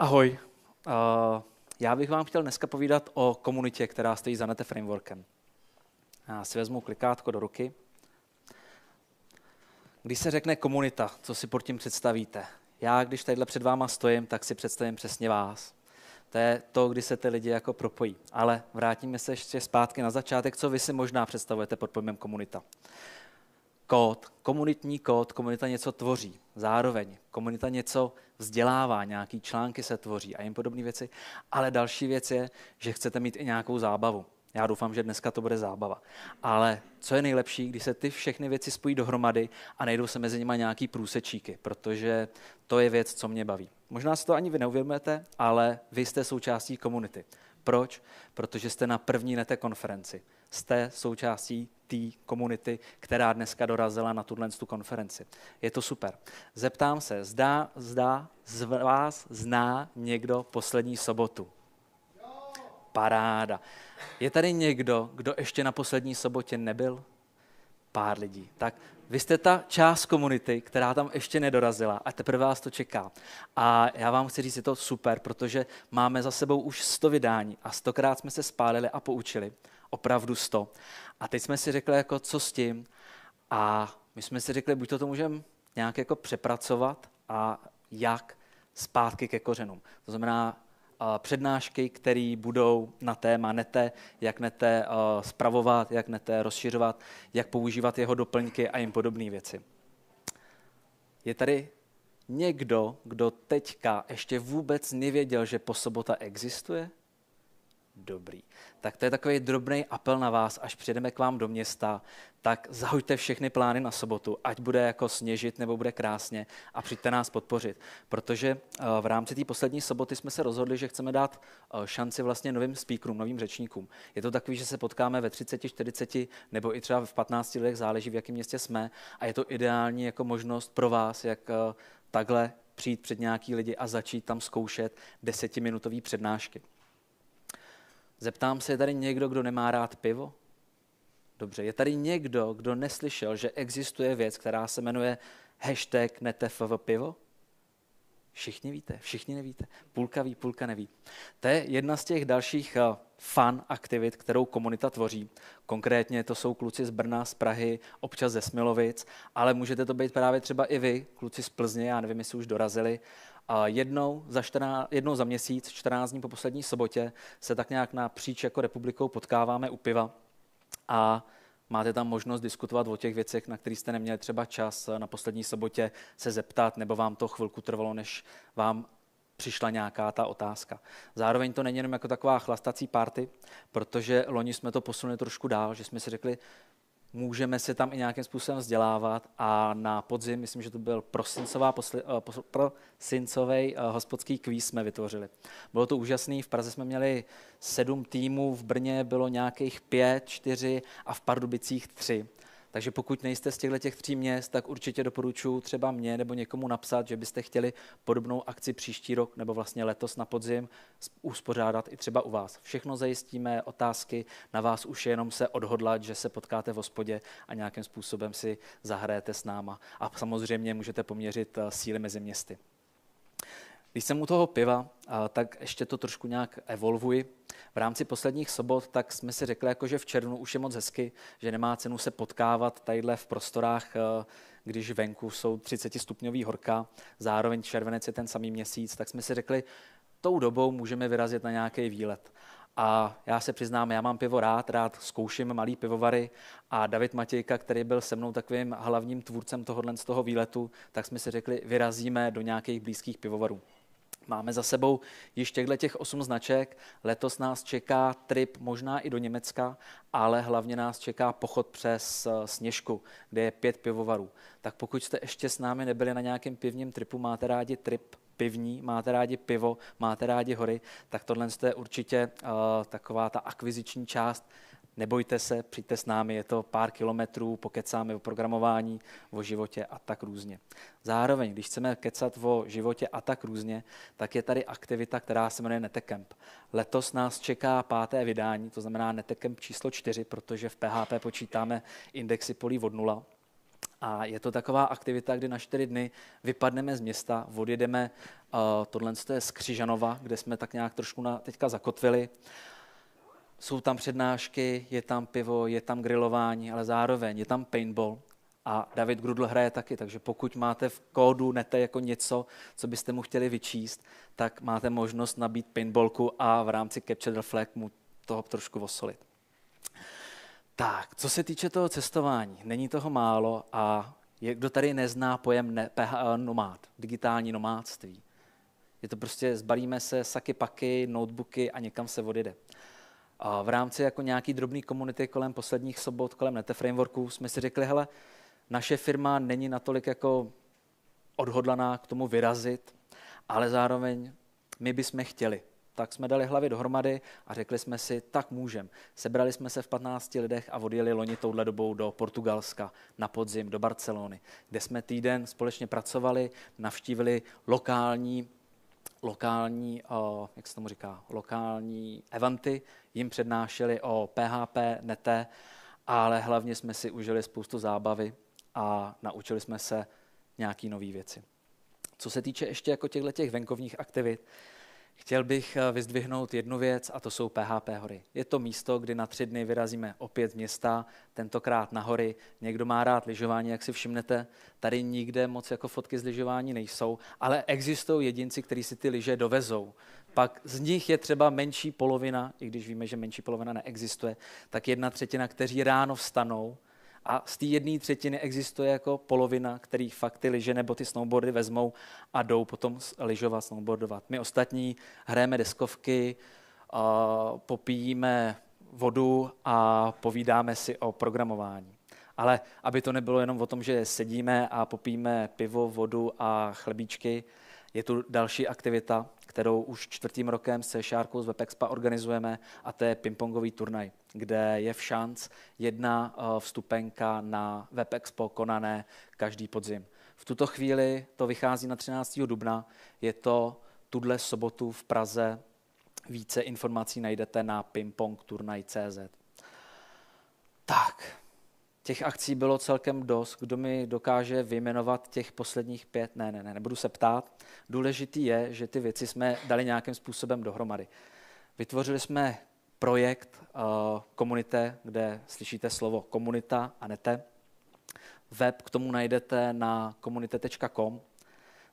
Ahoj. Uh, já bych vám chtěl dneska povídat o komunitě, která stojí za Nete Frameworkem. Já si vezmu klikátko do ruky. Když se řekne komunita, co si pod tím představíte? Já, když tadyhle před váma stojím, tak si představím přesně vás. To je to, kdy se ty lidi jako propojí. Ale vrátíme se ještě zpátky na začátek, co vy si možná představujete pod pojmem komunita kód, komunitní kód, komunita něco tvoří zároveň, komunita něco vzdělává, nějaký články se tvoří a jim podobné věci, ale další věc je, že chcete mít i nějakou zábavu. Já doufám, že dneska to bude zábava. Ale co je nejlepší, když se ty všechny věci spojí dohromady a najdou se mezi nimi nějaký průsečíky, protože to je věc, co mě baví. Možná si to ani vy neuvědomujete, ale vy jste součástí komunity. Proč? Protože jste na první nete konferenci. Jste součástí té komunity, která dneska dorazila na tuhle tu konferenci. Je to super. Zeptám se, zdá, zdá z vás zná někdo poslední sobotu? Paráda. Je tady někdo, kdo ještě na poslední sobotě nebyl? Pár lidí. Tak vy jste ta část komunity, která tam ještě nedorazila a teprve vás to čeká. A já vám chci říct, je to super, protože máme za sebou už 100 vydání a stokrát jsme se spálili a poučili opravdu sto. A teď jsme si řekli, jako, co s tím. A my jsme si řekli, buď to, to můžeme nějak jako přepracovat a jak zpátky ke kořenům. To znamená přednášky, které budou na téma nete, jak nete spravovat, jak nete rozšiřovat, jak používat jeho doplňky a jim podobné věci. Je tady někdo, kdo teďka ještě vůbec nevěděl, že sobota existuje? dobrý. Tak to je takový drobný apel na vás, až přijedeme k vám do města, tak zahoďte všechny plány na sobotu, ať bude jako sněžit nebo bude krásně a přijďte nás podpořit. Protože eh, v rámci té poslední soboty jsme se rozhodli, že chceme dát eh, šanci vlastně novým speakerům, novým řečníkům. Je to takový, že se potkáme ve 30, 40 nebo i třeba v 15 letech, záleží v jakém městě jsme a je to ideální jako možnost pro vás, jak eh, takhle přijít před nějaký lidi a začít tam zkoušet desetiminutový přednášky. Zeptám se, je tady někdo, kdo nemá rád pivo? Dobře, je tady někdo, kdo neslyšel, že existuje věc, která se jmenuje hashtag netfv pivo? Všichni víte, všichni nevíte. Půlka ví, půlka neví. To je jedna z těch dalších eh, fan aktivit, kterou komunita tvoří. Konkrétně to jsou kluci z Brna, z Prahy, občas ze Smilovic, ale můžete to být právě třeba i vy, kluci z Plzně, já nevím, jestli už dorazili. A jednou za, 14, jednou za měsíc, 14 dní po poslední sobotě, se tak nějak na příč jako republikou potkáváme u piva a máte tam možnost diskutovat o těch věcech, na které jste neměli třeba čas na poslední sobotě se zeptat, nebo vám to chvilku trvalo, než vám přišla nějaká ta otázka. Zároveň to není jenom jako taková chlastací party, protože loni jsme to posunuli trošku dál, že jsme si řekli, můžeme se tam i nějakým způsobem vzdělávat a na podzim, myslím, že to byl prosincová, posli, uh, eh, prosincový uh, eh, hospodský kvíz jsme vytvořili. Bylo to úžasné. v Praze jsme měli sedm týmů, v Brně bylo nějakých pět, čtyři a v Pardubicích tři. Takže pokud nejste z těchto těch tří měst, tak určitě doporučuji třeba mě nebo někomu napsat, že byste chtěli podobnou akci příští rok nebo vlastně letos na podzim uspořádat i třeba u vás. Všechno zajistíme, otázky, na vás už je jenom se odhodlat, že se potkáte v hospodě a nějakým způsobem si zahrajete s náma. A samozřejmě můžete poměřit eh, síly mezi městy. Když jsem u toho piva, eh, tak ještě to trošku nějak evolvuji v rámci posledních sobot, tak jsme si řekli, jako, že v červnu už je moc hezky, že nemá cenu se potkávat tadyhle v prostorách, eh, když venku jsou 30 stupňový horka, zároveň červenec je ten samý měsíc, tak jsme si řekli, tou dobou můžeme vyrazit na nějaký výlet. A já se přiznám, já mám pivo rád, rád zkouším malý pivovary a David Matějka, který byl se mnou takovým hlavním tvůrcem tohohle z toho výletu, tak jsme si řekli, vyrazíme do nějakých blízkých pivovarů. Máme za sebou již těchto těch osm značek. Letos nás čeká trip možná i do Německa, ale hlavně nás čeká pochod přes eh, Sněžku, kde je pět pivovarů. Tak pokud jste ještě s námi nebyli na nějakém pivním tripu, máte rádi trip pivní, máte rádi pivo, máte rádi hory, tak tohle je určitě uh, taková ta akviziční část nebojte se, přijďte s námi, je to pár kilometrů, pokecáme o programování, o životě a tak různě. Zároveň, když chceme kecat o životě a tak různě, tak je tady aktivita, která se jmenuje Netekemp. Letos nás čeká páté vydání, to znamená Netekemp číslo 4, protože v PHP počítáme indexy polí od nula. A je to taková aktivita, kdy na čtyři dny vypadneme z města, odjedeme, uh, tohle je z Křižanova, kde jsme tak nějak trošku na, teďka zakotvili. Uh, jsou tam přednášky, je tam pivo, je tam grilování, ale zároveň je tam paintball a David Grudl hraje taky, takže pokud máte v kódu nete jako něco, co byste mu chtěli vyčíst, tak máte možnost nabít paintballku a v rámci Capture the Flag mu toho trošku osolit. Tak, co se týče toho cestování, není toho málo a je, kdo tady nezná pojem ne, PH, eh, nomád, digitální nomádství. Je to prostě, zbalíme se saky paky, notebooky a někam se odjede. A v rámci jako nějaký drobný komunity kolem posledních sobot, kolem Nete Frameworku, jsme si řekli, hele, naše firma není natolik jako odhodlaná k tomu vyrazit, ale zároveň my bychom chtěli. Tak jsme dali hlavy dohromady a řekli jsme si, tak můžem. Sebrali jsme se v 15 lidech a odjeli loni touhle dobou do Portugalska na podzim, do Barcelony, kde jsme týden společně pracovali, navštívili lokální lokální, eh, jak se tomu říká, lokální eventy, jim přednášeli o PHP, nete, ale hlavně jsme si užili spoustu zábavy a naučili jsme se nějaký nové věci. Co se týče ještě jako těchto těch venkovních aktivit, Chtěl bych eh, vyzdvihnout jednu věc a to jsou PHP hory. Je to místo, kdy na tři dny vyrazíme opět z města, tentokrát na hory. Někdo má rád lyžování, jak si všimnete. Tady nikde moc jako fotky z lyžování nejsou, ale existují jedinci, kteří si ty lyže dovezou. Pak z nich je třeba menší polovina, i když víme, že menší polovina neexistuje, tak jedna třetina, kteří ráno vstanou, a z té jedné třetiny existuje jako polovina, který fakt ty liže nebo ty snowboardy vezmou a jdou potom lyžovat, snowboardovat. My ostatní hrajeme deskovky, popijíme vodu a povídáme si o programování. Ale aby to nebylo jenom o tom, že sedíme a popíme pivo, vodu a chlebíčky, je tu další aktivita, kterou už čtvrtým rokem se Šárkou z Webexpa organizujeme a to je pingpongový turnaj, kde je v šanc jedna eh, vstupenka na Webexpo konané každý podzim. V tuto chvíli to vychází na 13. dubna, je to tuhle sobotu v Praze. Více informací najdete na pingpongturnaj.cz těch akcí bylo celkem dost. Kdo mi dokáže vyjmenovat těch posledních pět? Ne, ne, ne, nebudu se ptát. Důležitý je, že ty věci jsme dali nějakým způsobem dohromady. Vytvořili jsme projekt uh, kde slyšíte slovo komunita a nete. Web k tomu najdete na komunite.com.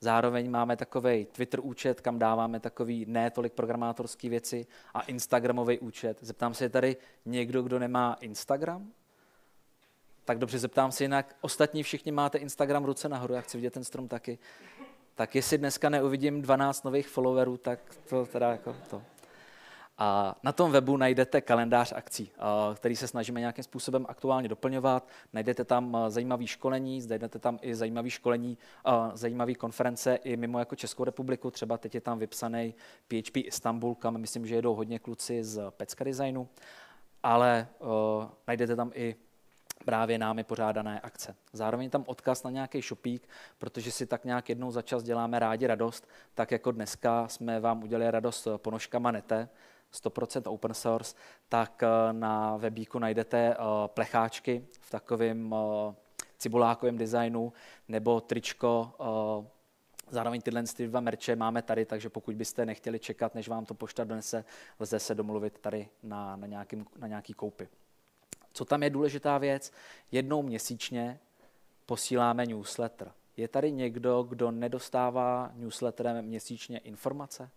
Zároveň máme takový Twitter účet, kam dáváme takový ne tolik programátorský věci a Instagramový účet. Zeptám se, je tady někdo, kdo nemá Instagram? Tak dobře, zeptám se jinak. Ostatní všichni máte Instagram ruce nahoru, já chci vidět ten strom taky. Tak jestli dneska neuvidím 12 nových followerů, tak to teda jako to. A na tom webu najdete kalendář akcí, který se snažíme nějakým způsobem aktuálně doplňovat. Najdete tam zajímavé školení, najdete tam i zajímavé školení, zajímavé konference i mimo jako Českou republiku. Třeba teď je tam vypsaný PHP Istanbul, kam myslím, že jedou hodně kluci z Pecka Designu. Ale najdete tam i právě námi pořádané akce. Zároveň tam odkaz na nějaký šopík, protože si tak nějak jednou za čas děláme rádi radost, tak jako dneska jsme vám udělali radost eh, ponožkama nete, 100% open source, tak eh, na webíku najdete eh, plecháčky v takovém cibulákovém designu nebo tričko Zároveň tyhle dva merče máme tady, takže pokud byste nechtěli čekat, než vám to pošta donese, lze se domluvit tady na, na, nějaký, na nějaký koupy. Co tam je důležitá věc? Jednou měsíčně posíláme newsletter. Je tady někdo, kdo nedostává newsletterem měsíčně informace?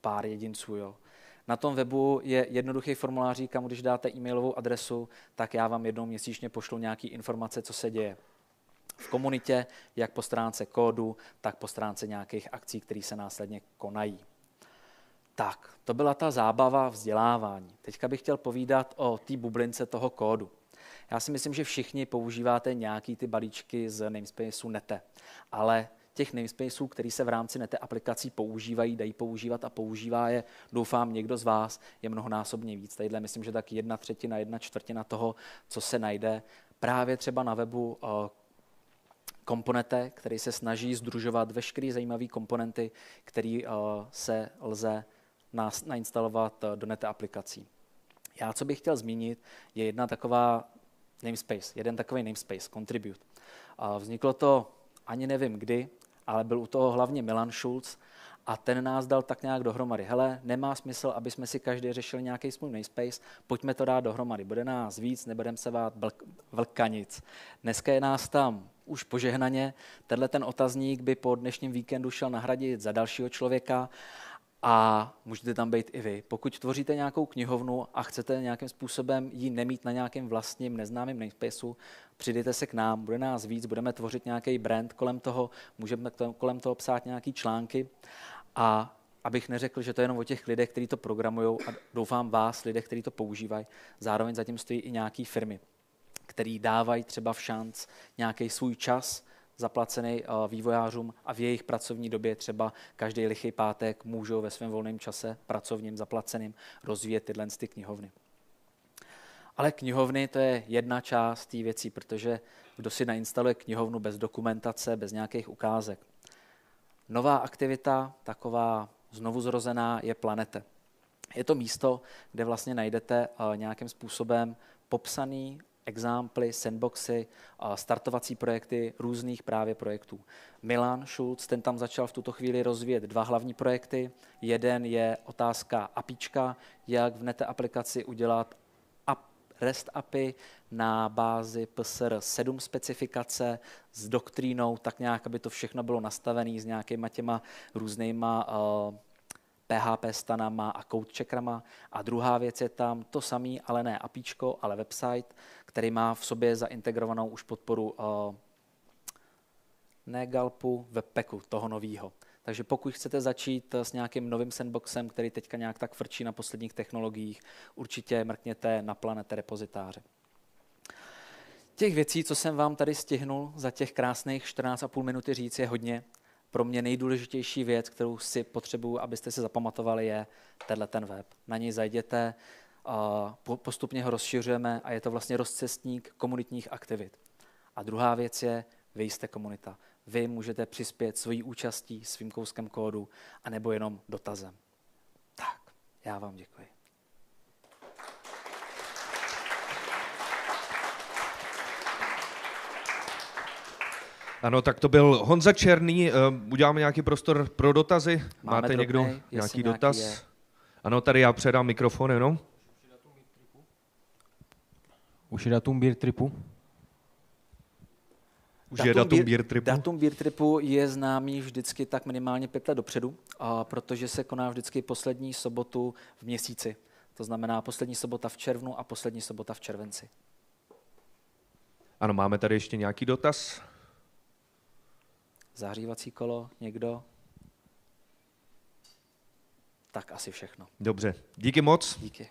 Pár jedinců, jo. Na tom webu je jednoduchý formulář, kam když dáte e-mailovou adresu, tak já vám jednou měsíčně pošlu nějaké informace, co se děje v komunitě, jak po stránce kódu, tak po stránce nějakých akcí, které se následně konají. Tak, to byla ta zábava vzdělávání. Teďka bych chtěl povídat o té bublince toho kódu. Já si myslím, že všichni používáte nějaký ty balíčky z namespaceu nete, ale těch namespaceů, který se v rámci nete aplikací používají, dají používat a používá je, doufám, někdo z vás je mnohonásobně víc. Tadyhle myslím, že tak jedna třetina, jedna čtvrtina toho, co se najde právě třeba na webu eh, komponente, který se snaží združovat veškeré zajímavé komponenty, které eh, se lze nainstalovat eh, do nete aplikací. Já, co bych chtěl zmínit, je jedna taková namespace, jeden takový namespace, Contribute. Vzniklo to ani nevím kdy, ale byl u toho hlavně Milan Schulz a ten nás dal tak nějak dohromady. Hele, nemá smysl, aby jsme si každý řešili nějaký svůj namespace, pojďme to dát dohromady. Bude nás víc, nebudeme se vát vlkanic. Dneska je nás tam už požehnaně. Tenhle ten otazník by po dnešním víkendu šel nahradit za dalšího člověka a můžete tam být i vy. Pokud tvoříte nějakou knihovnu a chcete nějakým způsobem ji nemít na nějakém vlastním neznámém namespaceu, přidejte se k nám, bude nás víc, budeme tvořit nějaký brand kolem toho, můžeme kolem toho psát nějaké články a abych neřekl, že to je jenom o těch lidech, kteří to programují a doufám vás, lidech, kteří to používají, zároveň zatím stojí i nějaké firmy, které dávají třeba v šanc nějaký svůj čas, zaplacený eh, vývojářům a v jejich pracovní době třeba každý lichý pátek můžou ve svém volném čase pracovním zaplaceným rozvíjet tyhle ty knihovny. Ale knihovny to je jedna část té věcí, protože kdo si nainstaluje knihovnu bez dokumentace, bez nějakých ukázek. Nová aktivita, taková znovu zrozená, je planete. Je to místo, kde vlastně najdete eh, nějakým způsobem popsaný examply, sandboxy, startovací projekty různých právě projektů. Milan Schulz, ten tam začal v tuto chvíli rozvíjet dva hlavní projekty. Jeden je otázka APIčka, jak v nete aplikaci udělat REST API na bázi PSR 7 specifikace s doktrínou, tak nějak, aby to všechno bylo nastavené s nějakýma těma různýma uh, PHP stanama a code checkrama. A druhá věc je tam to samé, ale ne APIčko, ale website, který má v sobě zaintegrovanou už podporu uh, eh, ne Galpu, webpacku, toho nového. Takže pokud chcete začít eh, s nějakým novým sandboxem, který teďka nějak tak frčí na posledních technologiích, určitě mrkněte na planete repozitáře. Těch věcí, co jsem vám tady stihnul za těch krásných 14,5 minuty říct, je hodně pro mě nejdůležitější věc, kterou si potřebuju, abyste si zapamatovali, je tenhle ten web. Na něj zajděte, a postupně ho rozšiřujeme a je to vlastně rozcestník komunitních aktivit. A druhá věc je, vy jste komunita. Vy můžete přispět svojí účastí, svým kouskem kódu, anebo jenom dotazem. Tak, já vám děkuji. Ano, tak to byl Honza Černý. Eh, uděláme nějaký prostor pro dotazy. Máme Máte drobné, někdo nějaký, nějaký dotaz? Je. Ano, tady já předám mikrofon jenom. Už je datum beer tripu? Už datum je datum beer tripu? Datum beer tripu je známý vždycky tak minimálně pět let dopředu, a protože se koná vždycky poslední sobotu v měsíci. To znamená poslední sobota v červnu a poslední sobota v červenci. Ano, máme tady ještě nějaký dotaz? Zahřívací kolo, někdo? Tak asi všechno. Dobře, díky moc. Díky.